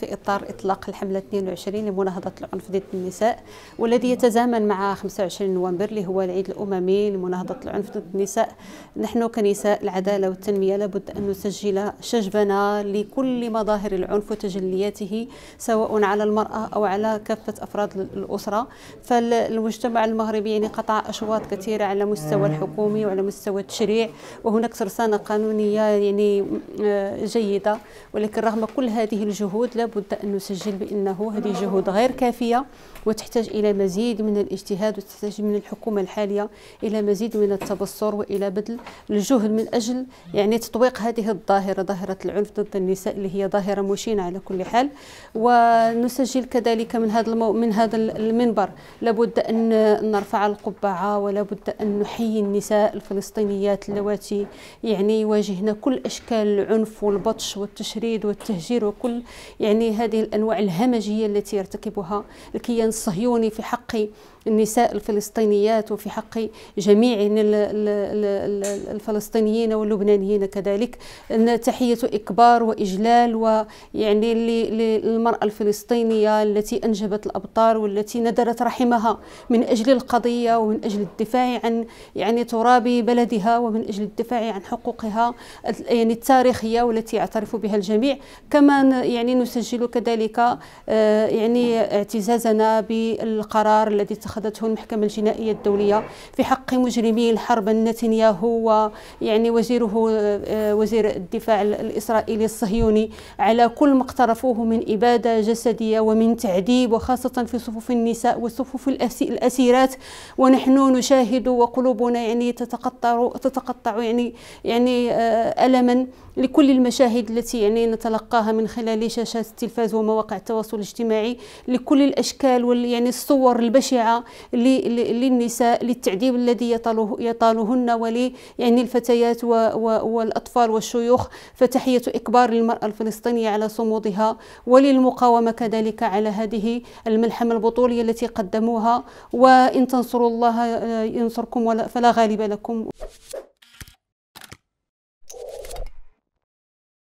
في إطار إطلاق الحملة 22 لمناهضة العنف ضد النساء والذي يتزامن مع 25 نوفمبر اللي هو العيد الأممي لمناهضة العنف ضد النساء نحن كنساء العدالة والتنمية لابد أن نسجل شجبنا لكل مظاهر العنف وتجلياته سواء على المرأة أو على كافة أفراد الأسرة فالمجتمع المغربي يعني قطع أشواط كثيرة على مستوى الحكومي وعلى مستوى التشريع وهناك ترسانة قانونية يعني آه، جيدة ولكن رغم كل هذه الجهود لابد لابد أن نسجل بأنه هذه جهود غير كافية وتحتاج إلى مزيد من الاجتهاد وتحتاج من الحكومة الحالية إلى مزيد من التبصر وإلى بذل الجهد من أجل يعني تطويق هذه الظاهرة ظاهرة العنف ضد النساء اللي هي ظاهرة مشينة على كل حال ونسجل كذلك من هذا المو... من هذا المنبر لابد أن نرفع القبعة ولابد أن نحيي النساء الفلسطينيات اللواتي يعني يواجهن كل أشكال العنف والبطش والتشريد والتهجير وكل يعني يعني هذه الانواع الهمجيه التي يرتكبها الكيان الصهيوني في حق النساء الفلسطينيات وفي حق جميع الفلسطينيين واللبنانيين كذلك تحية إكبار وإجلال ويعني للمرأة الفلسطينية التي أنجبت الأبطال والتي ندرت رحمها من أجل القضية ومن أجل الدفاع عن يعني تراب بلدها ومن أجل الدفاع عن حقوقها يعني التاريخية والتي يعترف بها الجميع كما يعني نسجل كذلك آه، يعني اعتزازنا بالقرار الذي اتخذته المحكمة الجنائية الدولية في حق مجرمي الحرب نتنياهو ويعني وزيره آه، وزير الدفاع الإسرائيلي الصهيوني على كل ما اقترفوه من إبادة جسدية ومن تعذيب وخاصة في صفوف النساء وصفوف الأسيرات ونحن نشاهد وقلوبنا يعني تتقطع تتقطع يعني يعني آه، ألما لكل المشاهد التي يعني نتلقاها من خلال شاشات التلفاز ومواقع التواصل الاجتماعي لكل الاشكال وال يعني الصور البشعه للنساء للتعذيب الذي يطاله يطالهن ولي يعني الفتيات والأطفال والشيوخ فتحية إكبار للمراه الفلسطينية على صمودها وللمقاومة كذلك على هذه الملحمة البطولية التي قدموها وإن تنصروا الله آه، ينصركم فلا غالب لكم